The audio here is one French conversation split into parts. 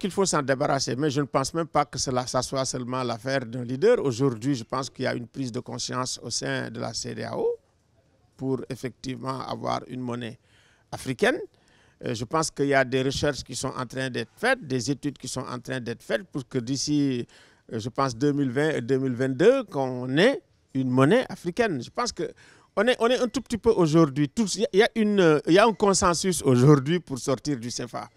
qu'il faut s'en débarrasser. Mais je ne pense même pas que cela ça soit seulement l'affaire d'un leader. Aujourd'hui, je pense qu'il y a une prise de conscience au sein de la CDAO pour effectivement avoir une monnaie africaine. Euh, je pense qu'il y a des recherches qui sont en train d'être faites, des études qui sont en train d'être faites pour que d'ici, euh, je pense, 2020 et 2022, qu'on ait une monnaie africaine. Je pense qu'on est, on est un tout petit peu aujourd'hui. Il y, a y euh, un consensus aujourd'hui pour sortir du CFA.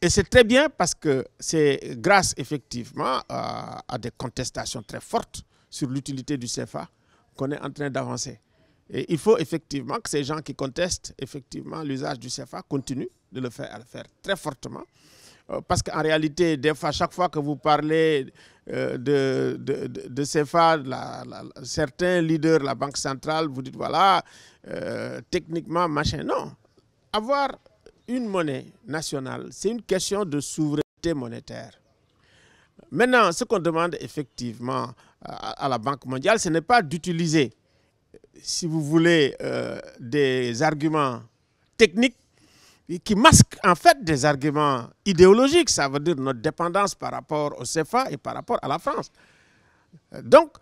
Et c'est très bien parce que c'est grâce effectivement à, des contestations très fortes sur l'utilité du CFA qu'on est en train d'avancer. Et il faut effectivement que ces gens qui contestent effectivement l'usage du CFA continuent de le faire, à le faire très fortement. Euh, parce qu'en réalité, des fois, chaque fois que vous parlez euh, de, de, CFA, certains leaders, la Banque centrale, vous dites voilà, euh, techniquement, machin. Non. Avoir une monnaie nationale, c'est une question de souveraineté monétaire. Maintenant, ce qu'on demande effectivement euh, à la Banque mondiale, ce n'est pas d'utiliser, si vous voulez, euh, des arguments techniques qui masquent en fait des arguments idéologiques, ça veut dire notre dépendance par rapport au CFA et par rapport à la France. Donc,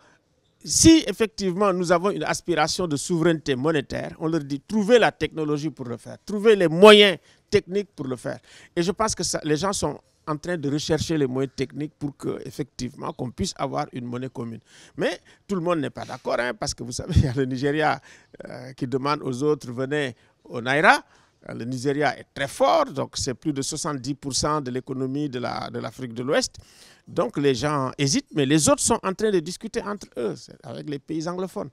si effectivement nous avons une aspiration de souveraineté monétaire, on leur dit trouver la technologie pour le faire, trouver les moyens techniques pour le faire. Et je pense que les gens sont en train de rechercher les moyens techniques pour que effectivement qu'on puisse avoir une monnaie commune. Mais tout le monde n'est pas d'accord, hein, parce que vous savez, il y a le Nigeria euh, qui demande aux autres venez au Naira. Le Nigeria est très fort, donc c'est plus de 70% de l'économie de l'Afrique de l'Ouest. Donc les gens hésitent, mais les autres sont en train de discuter entre eux, avec les pays anglophones.